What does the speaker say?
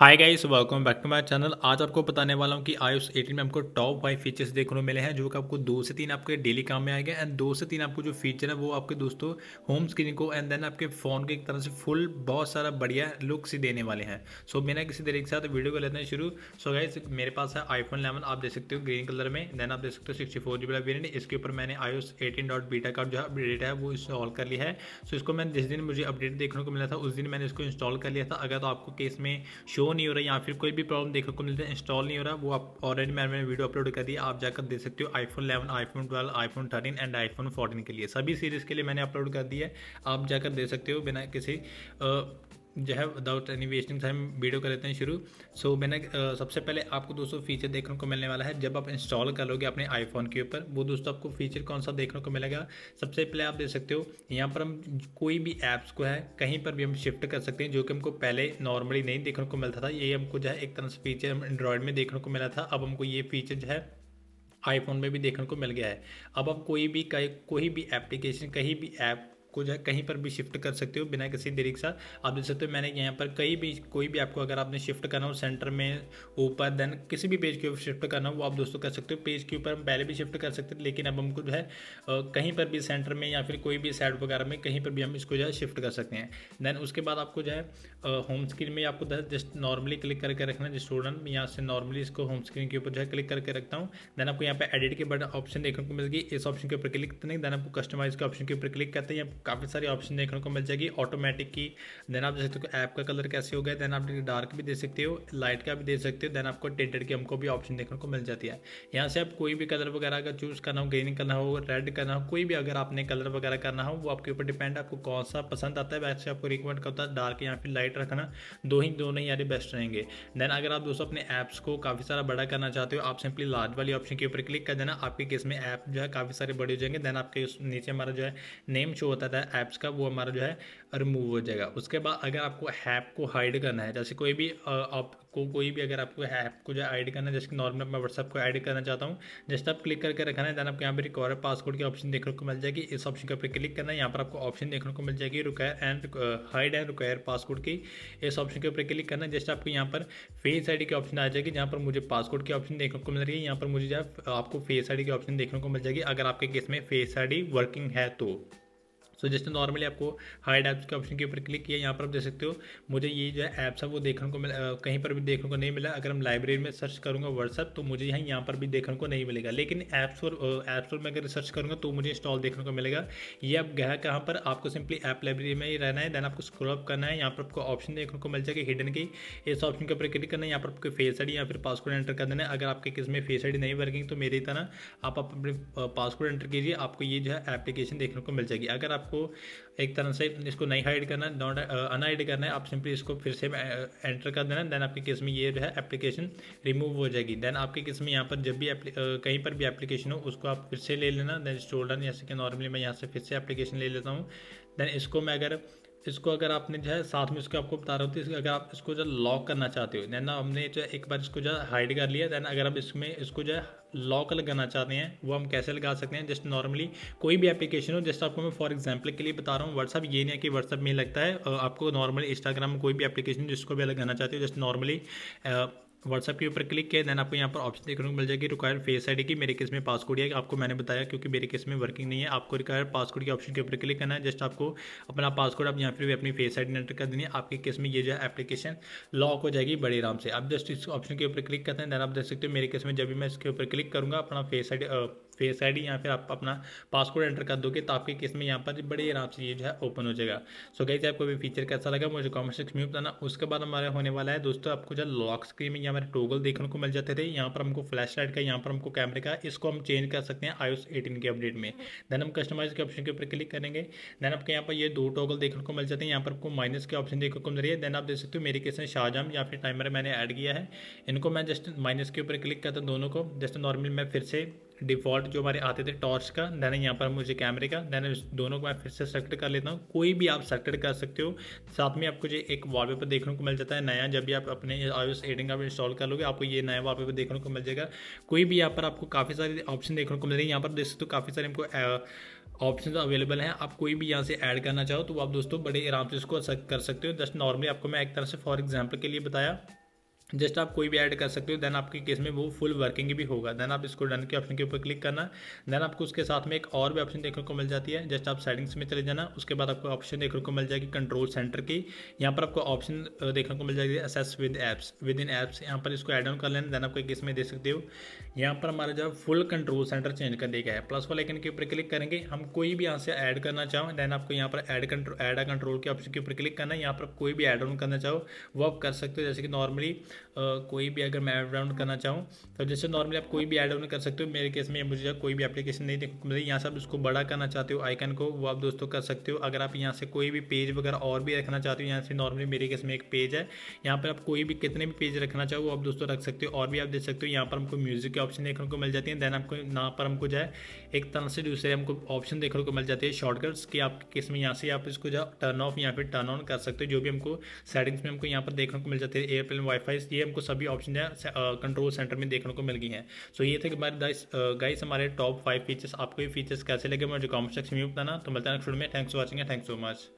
hi guys welcome back to my channel आज आपको बताने वाला हूँ कि आयुष एटीन में आपको टॉप फाइव फीचर्स देखने को मिले हैं जो कि आपको दो से तीन आपके डेली काम में आएगा एंड दो से तीन आपको जो फीचर है वो आपके दोस्तों होम स्क्रीन को एंड देन आपके फ़ोन के एक तरह से फुल बहुत सारा बढ़िया लुक से देने वाले हैं सो so, बिना किसी तरीके के साथ वीडियो को लेते हैं शुरू सो so, गाइस मेरे पास है आईफोन इलेवन आप देख सकते हो ग्रीन कलर में देन आप देख सकते हो सिक्सटी फोर जी वेरियंट इसके ऊपर मैंने आयुष एटीन डॉट बीटा का जो अपडेट है वो इंस्टॉल कर लिया है सो इसको मैंने जिस दिन मुझे अपडेट देखने को मिला था उस दिन मैंने इसको इंस्टॉल कर लिया था अगर तो आपको केस में शो नहीं हो रहा या फिर कोई भी प्रॉब्लम देखने को मिलता है इंस्टॉल नहीं हो रहा वो आप ऑलरेडी मैंने मैंने वीडियो अपलोड कर दी आप जाकर देख सकते हो iPhone 11, iPhone 12, iPhone 13 and iPhone 14 के लिए सभी सीरीज़ के लिए मैंने अपलोड कर दी है आप जाकर दे सकते हो बिना किसी आ, जो है without any wasting time video कर लेते हैं शुरू सो so, मैंने सबसे पहले आपको दोस्तों फीचर देखने को मिलने वाला है जब आप इंस्टॉल कर लोगे अपने आईफोन के ऊपर वो दोस्तों आपको फीचर कौन सा देखने को मिलेगा सबसे पहले आप देख सकते हो यहाँ पर हम कोई भी ऐप्स को है कहीं पर भी हम शिफ्ट कर सकते हैं जो कि हमको पहले नॉर्मली नहीं देखने को मिलता था ये हमको जो है एक तरह से फीचर हम एंड्रॉयड में देखने को मिला था अब हमको ये फीचर जो है आईफोन में भी देखने को मिल गया है अब आप कोई भी कोई भी एप्लीकेशन कहीं भी ऐप को जो है कहीं पर भी शिफ्ट कर सकते हो बिना किसी देरी के साथ आप देख सकते हो मैंने यहाँ पर कहीं भी कोई भी आपको अगर आपने शिफ्ट करना हो सेंटर में ऊपर देन किसी भी पेज के ऊपर शिफ्ट करना हो वो आप दोस्तों कर सकते हो पेज के ऊपर हम पहले भी शिफ्ट कर सकते थे लेकिन अब हमको जो है कहीं पर भी सेंटर में या फिर कोई भी साइड वगैरह में कहीं पर भी हम इसको जो है शिफ्ट कर सकते हैं देन उसके बाद आपको जो है होम स्क्रीन में आपको जस्ट नॉर्मली क्लिक करके रखना जिस स्टूडेंट यहाँ से नॉर्मली इसको होम स्क्रीन के ऊपर जो है क्लिक करके रखता हूँ देन आपको यहाँ पर एडिट के बटन ऑप्शन देखने को मिलेगी इस ऑप्शन के ऊपर तो क्लिक करते हैं देन आपको कस्टमाइज के ऑप्शन के ऊपर क्लिक करते हैं काफ़ी सारी ऑप्शन देखने को मिल जाएगी ऑटोमेटिक की देन आप देख सकते हो ऐप का कलर कैसे हो गया देन आप डार्क भी दे सकते हो लाइट का भी दे सकते हो देन आपको टेंटेड की हमको भी ऑप्शन देखने को मिल जाती है यहाँ से आप कोई भी कलर वगैरह अगर चूज़ करना हो ग्रीन करना हो रेड करना हो कोई भी अगर आपने कलर वगैरह करना हो वो आपके ऊपर डिपेंड आपको कौन सा पसंद आता है वैसे आपको रिकमेंड करता है डार्क या फिर लाइट रखना दो ही दोनों ही यारे बेस्ट रहेंगे देन अगर आप दोस्तों अपने ऐप्स को काफ़ी सारा बड़ा करना चाहते हो आप सिंपली लार्ज वाली ऑप्शन के ऊपर क्लिक कर देना आपके केस में ऐप जो है काफ़ी सारे बड़े हो जाएंगे देन आपके नीचे हमारा जो है नेम शो होता है जाता है ऐप्स का वो हमारा जो है रिमूव हो जाएगा उसके बाद अगर आपको ऐप को हाइड करना है जैसे कोई भी आपको कोई भी अगर आपको ऐप को जो ऐड करना है जैसे नॉर्मल मैं व्हाट्सअप को ऐड करना चाहता हूँ जस्ट आप क्लिक करके रखना है देन आपको यहाँ पर रिकॉर्ड पासवर्ड की ऑप्शन देखने को मिल जाएगी इस ऑप्शन के ऊपर क्लिक करना है यहाँ पर आपको ऑप्शन देखने को मिल जाएगी require and hide and require password की इस ऑप्शन के ऊपर क्लिक करना है जस्ट आपको यहाँ पर फेस आई की ऑप्शन आ जाएगी जहाँ पर मुझे पासवर्ड की ऑप्शन देखने को मिल रही है यहाँ पर मुझे जो आपको फेस आई की ऑप्शन देखने को मिल जाएगी अगर आपके केस में फेस आई वर्किंग है तो सो जैसे नॉर्मली आपको हाइड ऐप्स के ऑप्शन के ऊपर क्लिक किया यहाँ पर आप देख सकते हो मुझे ये जो है ऐप्स है वो देखने को मिला कहीं पर भी देखने को नहीं मिला अगर हम लाइब्रेरी में सर्च करूँगा व्हाट्सअप तो मुझे यहाँ यहाँ पर भी देखने को नहीं मिलेगा लेकिन ऐप्स और ऐप स्टोर में अगर सर्च करूँगा तो मुझे इंस्टॉल देखने को मिलेगा ये अब गया कहाँ पर आपको सिंपली ऐप लाइब्रेरी में ही रहना है देन आपको स्क्रोलअप करना है यहाँ पर आपको ऑप्शन देखने को मिल जाएगा हिडन की इस ऑप्शन के ऊपर क्लिक करना है यहाँ पर आपको फेस आई या फिर पासवर्ड एंटर कर देना है अगर आपके किस में फेस आई नहीं वर्किंग तो मेरी तरह आप अपने पासवर्ड एंटर कीजिए आपको ये जो है एप्लीकेशन देखने को मिल जाएगी अगर आप आपको एक तरह से इसको नहीं हाइड करना है नॉट अनहाइड करना है आप सिंपली इसको फिर से एंटर uh, कर देना देन आपके केस में ये जो है एप्लीकेशन रिमूव हो जाएगी देन आपके केस में यहाँ पर जब भी uh, कहीं पर भी एप्लीकेशन हो उसको आप फिर से ले लेना देन स्टोर डन जैसे कि नॉर्मली मैं यहाँ से फिर से एप्लीकेशन ले लेता हूँ देन इसको मैं अगर इसको अगर आपने जो है साथ में इसको आपको बता रहा हूँ तो अगर आप इसको जो लॉक करना चाहते हो देन हमने जो है एक बार इसको जो है हाइड कर लिया देन अगर आप इसमें इसको जो है लॉक लगाना चाहते हैं वो हम कैसे लगा सकते हैं जस्ट नॉर्मली कोई भी एप्लीकेशन हो जस्ट आपको मैं फॉर एग्जाम्पल के लिए बता रहा हूँ व्हाट्सअप ये नहीं है कि व्हाट्सअप में लगता है आपको नॉर्मली इंस्टाग्राम कोई भी एप्लीकेशन जिसको भी लगाना चाहते हो जस्ट नॉर्मली व्हाट्सएप के ऊपर क्लिक किया देन आपको यहाँ पर ऑप्शन देखने को मिल जाएगी रिक्वायर फेस आईडी की मेरे केस में पासकोड है आपको मैंने बताया क्योंकि मेरे केस में वर्किंग नहीं है आपको रिक्वायर पासकोड के ऑप्शन के ऊपर क्लिक करना है जस्ट आपको अपना पासकोड आप यहाँ फिर भी अपनी फेस आईडी एंटर कर देनी है आपके केस में ये जो है एप्लीकेशन लॉक हो जाएगी बड़े आराम से आप जस्ट इस ऑप्शन के ऊपर क्लिक करते हैं देन आप देख सकते हो मेरे केस में जब भी मैं इसके ऊपर क्लिक करूँगा अपना फेस आई फेस आईडी या फिर आप अपना पासवर्ड एंटर कर दोगे तो आपके केस में यहाँ पर बड़े आराम से ये जो है ओपन हो जाएगा सो गई आपको भी फीचर कैसा लगा मुझे कॉमेंट सेक्शन में बताना उसके बाद हमारे होने वाला है दोस्तों आपको जो लॉक स्क्रीन में हमारे टोगल देखने को मिल जाते थे यहाँ पर हमको फ्लैश लाइट का यहाँ पर हमको कैमरे का इसको हम चेंज कर सकते हैं आयुष एटीन के अपडेट में देन हम कस्टमाइज के ऑप्शन के ऊपर क्लिक करेंगे देन आपके यहाँ पर ये दो टोगल देखने को मिल जाते हैं यहाँ पर आपको माइनस के ऑप्शन देखने को मिल रही है देन आप देख सकते हो मेरे केस में शाहजाम या फिर टाइमर मैंने ऐड किया है इनको मैं जस्ट माइनस के ऊपर क्लिक करता हूँ दोनों को जस्ट नॉर्मल मैं फिर से डिफ़ॉल्ट जो हमारे आते थे टॉर्च का देन यहाँ पर मुझे कैमरे का देन दोनों को मैं फिर से सेलेक्ट कर लेता हूँ कोई भी आप सेलेक्ट कर सकते हो साथ में आपको जो एक वॉलपेपर देखने को मिल जाता है नया जब भी आप अपने आई एडिंग आप इंस्टॉल कर लोगे आपको ये नया वॉलपेपर देखने को मिल जाएगा कोई भी यहाँ पर आपको काफ़ी सारे ऑप्शन देखने को मिल जाएंगे यहाँ पर देख सकते हो काफ़ी सारे हमको ऑप्शन अवेलेबल हैं आप कोई भी यहाँ से ऐड करना चाहो तो आप दोस्तों बड़े आराम से इसको कर सकते हो जस्ट नॉर्मली आपको मैं एक तरह से फॉर एग्जाम्पल के लिए बताया जस्ट आप कोई भी ऐड कर सकते हो देन आपके केस में वो फुल वर्किंग भी होगा देन आप इसको डन के ऑप्शन के ऊपर क्लिक करना देन आपको उसके साथ में एक और भी ऑप्शन देखने को मिल जाती है जस्ट आप सेटिंग्स में चले जाना उसके बाद आपको ऑप्शन देखने को मिल जाएगी कंट्रोल सेंटर की यहाँ पर आपको ऑप्शन देखने को मिल जाएगी access with apps with in apps यहाँ पर इसको एड ऑन कर लेना देन आपको केस में दे सकते हो यहाँ पर हमारा जो फुल कंट्रोल सेंटर चेंज कर दिया गया है प्लस वाले के ऊपर क्लिक करेंगे हम कोई भी यहाँ से ऐड करना चाहो देन आपको यहाँ पर एड कंट्रो एड कंट्रोल के ऑप्शन के ऊपर क्लिक करना है यहाँ पर कोई भी ऐड ऑन करना चाहो वो आप कर सकते हो जैसे कि नॉर्मली कोई भी अगर मैं ऐड डाउन करना चाहूँ तो जैसे नॉर्मली आप कोई भी ऐड डाउन कर सकते हो मेरे केस में मुझे कोई भी एप्लीकेशन नहीं देखो मुझे मतलब यहाँ से आप उसको बड़ा करना चाहते हो आइकन को वो आप दोस्तों कर सकते हो अगर आप यहाँ से कोई भी पेज वगैरह और भी रखना चाहते हो यहाँ से नॉर्मली मेरे केस में एक पेज है यहाँ पर आप कोई भी कितने भी पेज रखना चाहो वो आप दोस्तों रख सकते हो और भी आप देख सकते हो यहाँ पर हमको म्यूज़िक के ऑप्शन देखने को मिल जाती है देन आपको यहाँ पर हमको जो है एक तरह से दूसरे हमको ऑप्शन देखने को मिल जाती है शॉर्टकट्स कि आप किस में यहाँ से आप इसको जो टर्न ऑफ या फिर टर्न ऑन कर सकते हो जो भी हमको सेटिंग्स में हमको यहाँ पर देखने को मिल जाती है एयरप्लेन वाईफाई ये हमको सभी ऑप्शन है कंट्रोल सेंटर में देखने को मिल गई हैं सो ये थे हमारे गाइस हमारे टॉप फाइव फीचर्स आपको ये फीचर्स कैसे लगे मुझे कॉमेंट सेक्शन में बताना तो मिलता है नेक्स्ट में thanks for watching thank so much